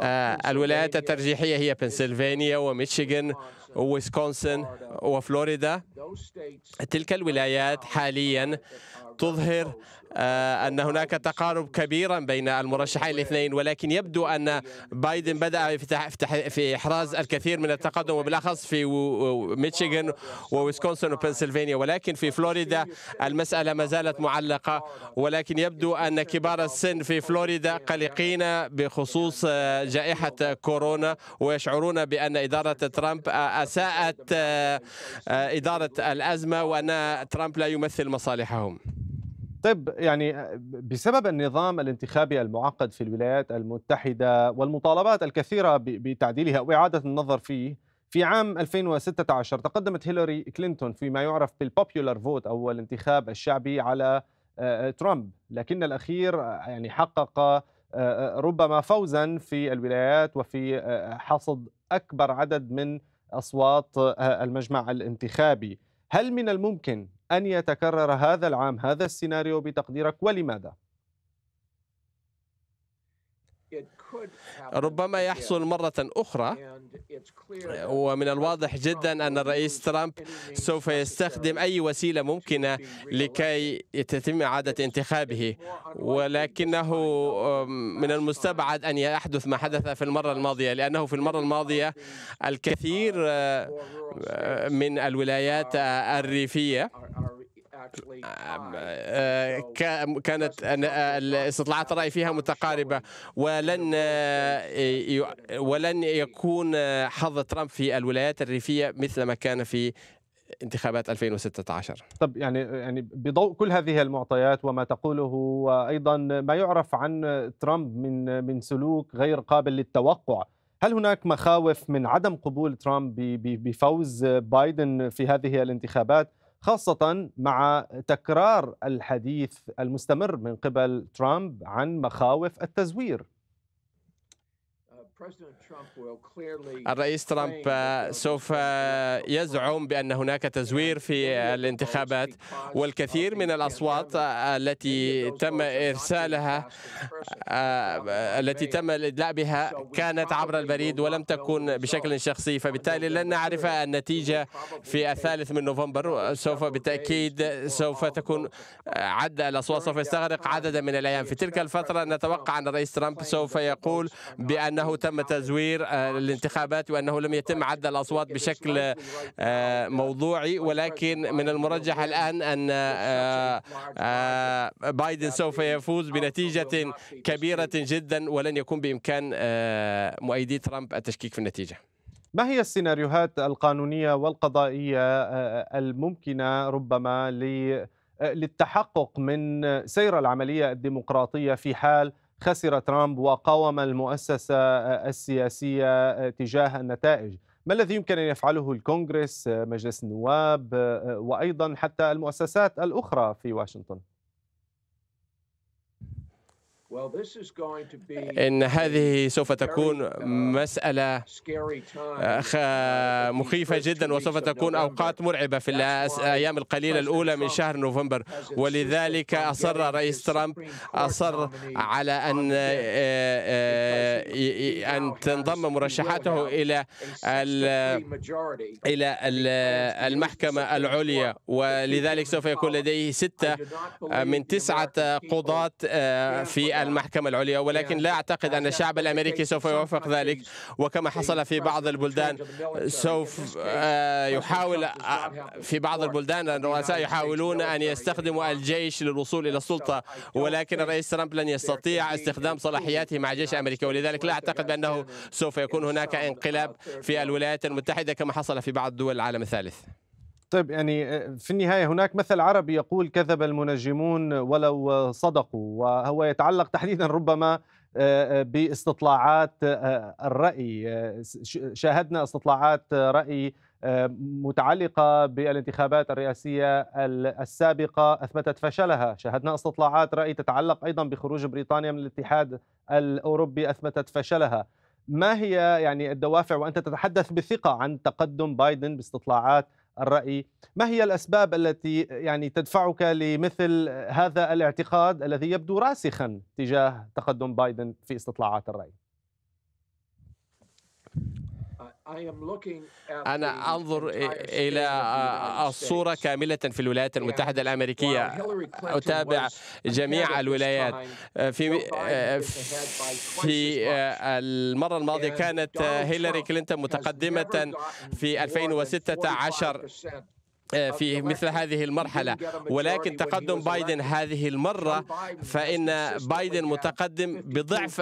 آه، الولايات الترجيحية هي بنسلفانيا وميشيغان وويسكونسن وفلوريدا تلك الولايات حاليا تظهر آه، أن هناك تقارب كبيرا بين المرشحين الاثنين ولكن يبدو أن بايدن بدأ في إحراز الكثير من التقدم وبالأخص في ميشيغان وويسكونسن وبنسلفانيا ولكن في فلوريدا المسألة ما زالت معلقة ولكن يبدو أن كبار السن في فلوريدا قلقين بخصوص آه، جائحة كورونا ويشعرون بأن إدارة ترامب آه، أساءت إدارة الأزمة وأن ترامب لا يمثل مصالحهم طيب يعني آه، بسبب النظام الانتخابي المعقد في الولايات المتحدة والمطالبات الكثيرة بتعديلها وإعادة النظر فيه في عام 2016 تقدمت هيلاري كلينتون فيما يعرف بالبوبيولر فوت أو الانتخاب الشعبي على آه، آه، ترامب لكن الأخير يعني حقق ربما فوزا في الولايات وفي حصد أكبر عدد من أصوات المجمع الانتخابي هل من الممكن أن يتكرر هذا العام هذا السيناريو بتقديرك ولماذا؟ ربما يحصل مرة أخرى آه، ومن الواضح جدا أن الرئيس ترامب سوف يستخدم أي وسيلة ممكنة لكي تتم إعادة انتخابه ولكنه من المستبعد أن يحدث ما حدث في المرة الماضية لأنه في المرة الماضية الكثير آه، آه، من الولايات um, الريفية آه، آه، آه، كانت استطلاعات الرأي فيها متقاربة ولن ولن يكون حظ ترامب في الولايات الريفية مثل ما كان في انتخابات 2016 طب يعني يعني بضوء كل هذه المعطيات وما تقوله وايضا ما يعرف عن ترامب من من سلوك غير قابل للتوقع هل هناك مخاوف من عدم قبول ترامب بفوز بايدن في هذه الانتخابات خاصة مع تكرار الحديث المستمر من قبل ترامب عن مخاوف التزوير الرئيس ترامب سوف يزعم بأن هناك تزوير في الانتخابات والكثير من الأصوات التي تم إرسالها آه، التي تم الإدلاء بها كانت عبر البريد ولم تكن بشكل شخصي فبالتالي لن نعرف النتيجة في الثالث من نوفمبر سوف بالتأكيد سوف تكون عد الأصوات سوف يستغرق عددا من الأيام في تلك الفترة نتوقع أن الرئيس ترامب سوف يقول بأنه تم تزوير آه، الانتخابات وأنه لم يتم عد الأصوات بشكل آه، موضوعي ولكن من المرجح الآن أن آه، بايدن سوف يفوز بنتيجة كبيرة جدا ولن يكون بإمكان مؤيدي ترامب التشكيك في النتيجة ما هي السيناريوهات القانونية والقضائية الممكنة ربما للتحقق من سير العملية الديمقراطية في حال خسر ترامب وقاوم المؤسسة السياسية تجاه النتائج ما الذي يمكن أن يفعله الكونغرس مجلس النواب وأيضا حتى المؤسسات الأخرى في واشنطن؟ إن هذه سوف تكون uh, مسألة uh, مخيفة جدا وسوف تكون أوقات مرعبة في الأيام القليلة الأولى من شهر نوفمبر ولذلك أصر رئيس ترامب أصر على أن آه، آه، أن تنضم مرشحاته إلى إلى المحكمة العليا ولذلك سوف يكون لديه ستة من تسعة قضاة آه، في أيوة. المحكمة العليا ولكن أيوة. لا أعتقد أن الشعب الأمريكي سوف يوافق ذلك وكما حصل في بعض البلدان سوف يحاول في بعض البلدان الرؤساء يحاولون أن يستخدموا الجيش للوصول إلى السلطة ولكن الرئيس ترامب لن يستطيع استخدام صلاحياته مع جيش أمريكا ولذلك لا أعتقد بأنه سوف يكون هناك انقلاب في الولايات المتحدة كما حصل في بعض دول العالم الثالث طيب يعني في النهاية هناك مثل عربي يقول كذب المنجمون ولو صدقوا وهو يتعلق تحديدا ربما باستطلاعات الرأي شاهدنا استطلاعات رأي متعلقة بالانتخابات الرئاسية السابقة أثبتت فشلها شاهدنا استطلاعات رأي تتعلق أيضا بخروج بريطانيا من الاتحاد الأوروبي أثبتت فشلها ما هي يعني الدوافع وأنت تتحدث بثقة عن تقدم بايدن باستطلاعات الرأي ما هي الأسباب التي يعني تدفعك لمثل هذا الاعتقاد الذي يبدو راسخا تجاه تقدم بايدن في استطلاعات الرأي أنا أنظر إلى الصورة كاملة في الولايات المتحدة الأمريكية أتابع جميع الولايات آه، في آه، في آه، المرة الماضية كانت هيلاري كلينتون متقدمة في 2016 آه، في مثل هذه المرحلة ولكن تقدم بايدن هذه المرة فإن بايدن متقدم بضعف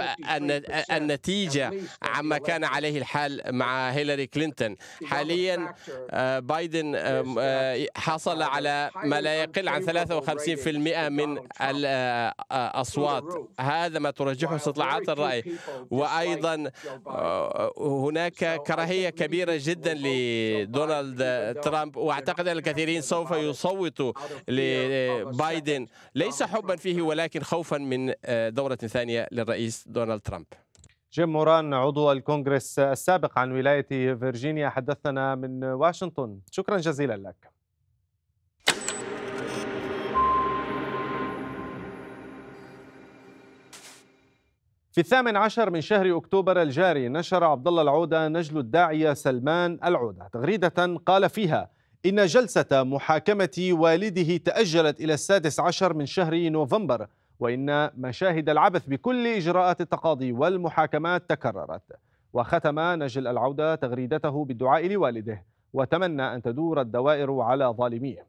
النتيجة عما كان عليه الحال مع هيلاري كلينتون حاليا آه، بايدن آه، uh, حصل على ما لا يقل عن 53% من الأصوات هذا ما ترجحه استطلاعات الرأي وأيضا هناك كراهية كبيرة جدا لدونالد ترامب وأعتقد الكثيرين سوف يصوتوا لبايدن آه، ليس حبا فيه ولكن خوفا من آه، دورة ثانية للرئيس دونالد ترامب جيم موران عضو الكونغرس السابق عن ولاية فيرجينيا حدثنا من واشنطن شكرا جزيلا لك في الثامن عشر من شهر أكتوبر الجاري نشر عبد الله العودة نجل الداعية سلمان العودة تغريدة قال فيها إن جلسة محاكمة والده تأجلت إلى السادس عشر من شهر نوفمبر وإن مشاهد العبث بكل إجراءات التقاضي والمحاكمات تكررت وختم نجل العودة تغريدته بالدعاء لوالده وتمنى أن تدور الدوائر على ظالميه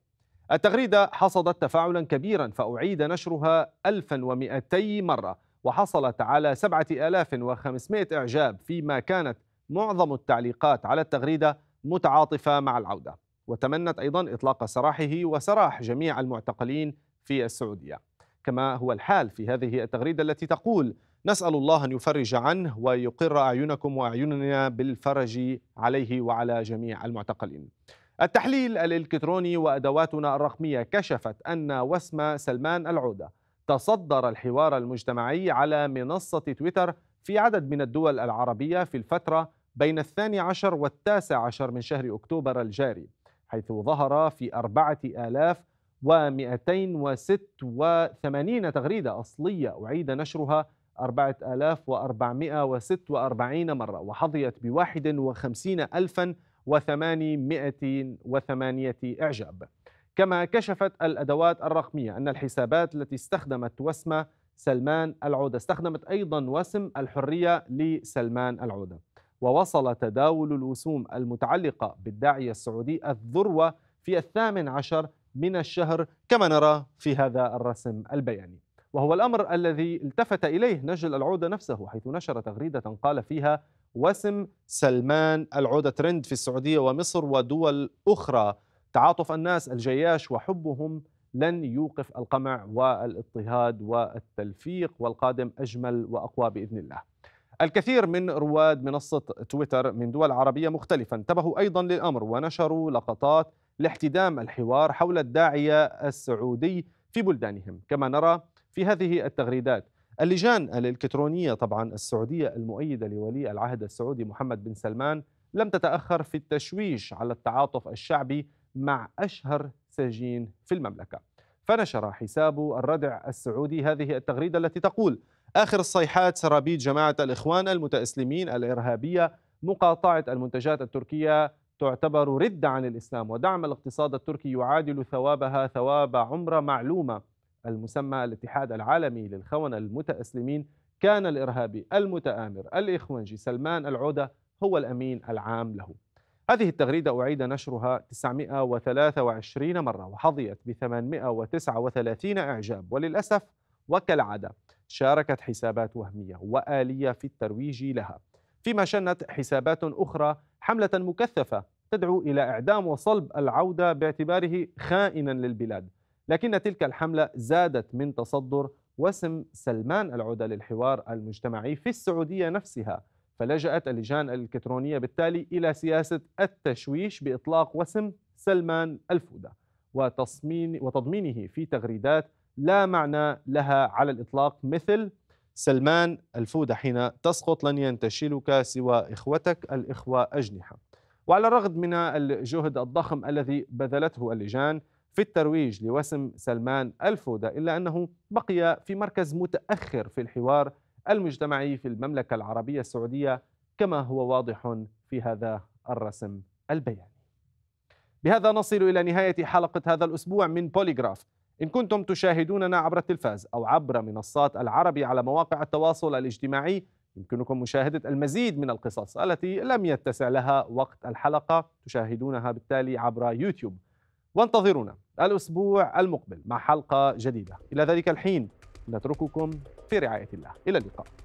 التغريدة حصدت تفاعلا كبيرا فأعيد نشرها 1200 مرة وحصلت على 7500 إعجاب فيما كانت معظم التعليقات على التغريدة متعاطفة مع العودة وتمنت أيضا إطلاق سراحه وسراح جميع المعتقلين في السعودية كما هو الحال في هذه التغريدة التي تقول نسأل الله أن يفرج عنه ويقر أعينكم وأعيننا بالفرج عليه وعلى جميع المعتقلين التحليل الإلكتروني وأدواتنا الرقمية كشفت أن وسم سلمان العودة تصدر الحوار المجتمعي على منصة تويتر في عدد من الدول العربية في الفترة بين الثاني عشر والتاسع عشر من شهر أكتوبر الجاري حيث ظهر في وثمانين تغريدة أصلية أعيد نشرها 4446 مرة وحظيت ب 51808 إعجاب كما كشفت الأدوات الرقمية أن الحسابات التي استخدمت وسمة سلمان العودة استخدمت أيضا وسم الحرية لسلمان العودة ووصل تداول الوسوم المتعلقة بالداعية السعودي الذروة في الثامن عشر من الشهر كما نرى في هذا الرسم البياني وهو الأمر الذي التفت إليه نجل العودة نفسه حيث نشر تغريدة قال فيها وسم سلمان العودة ترند في السعودية ومصر ودول أخرى تعاطف الناس الجياش وحبهم لن يوقف القمع والاضطهاد والتلفيق والقادم أجمل وأقوى بإذن الله الكثير من رواد منصة تويتر من دول عربية مختلفة انتبهوا أيضا للأمر ونشروا لقطات لاحتدام الحوار حول الداعية السعودي في بلدانهم كما نرى في هذه التغريدات اللجان الإلكترونية طبعا السعودية المؤيدة لولي العهد السعودي محمد بن سلمان لم تتأخر في التشويش على التعاطف الشعبي مع أشهر سجين في المملكة فنشر حساب الردع السعودي هذه التغريدة التي تقول آخر الصيحات سرابيد جماعة الإخوان المتأسلمين الإرهابية مقاطعة المنتجات التركية تعتبر ردة عن الإسلام ودعم الاقتصاد التركي يعادل ثوابها ثواب عمرة معلومة المسمى الاتحاد العالمي للخونة المتأسلمين كان الإرهابي المتآمر الإخوانجي سلمان العودة هو الأمين العام له هذه التغريدة أعيد نشرها 923 مرة وحظيت ب 839 إعجاب وللأسف وكالعادة شاركت حسابات وهمية وآلية في الترويج لها فيما شنت حسابات أخرى حملة مكثفة تدعو إلى إعدام وصلب العودة باعتباره خائنا للبلاد لكن تلك الحملة زادت من تصدر وسم سلمان العودة للحوار المجتمعي في السعودية نفسها فلجأت اللجان الإلكترونية بالتالي إلى سياسة التشويش بإطلاق وسم سلمان الفودة وتصمين وتضمينه في تغريدات لا معنى لها على الإطلاق مثل سلمان الفودة حين تسقط لن ينتشلك سوى إخوتك الإخوة أجنحة وعلى الرغم من الجهد الضخم الذي بذلته اللجان في الترويج لوسم سلمان الفودة إلا أنه بقي في مركز متأخر في الحوار المجتمعي في المملكة العربية السعودية كما هو واضح في هذا الرسم البياني بهذا نصل إلى نهاية حلقة هذا الأسبوع من بوليغراف إن كنتم تشاهدوننا عبر التلفاز أو عبر منصات العربي على مواقع التواصل الاجتماعي يمكنكم مشاهدة المزيد من القصص التي لم يتسع لها وقت الحلقة تشاهدونها بالتالي عبر يوتيوب وانتظرونا الأسبوع المقبل مع حلقة جديدة إلى ذلك الحين نترككم في رعاية الله إلى اللقاء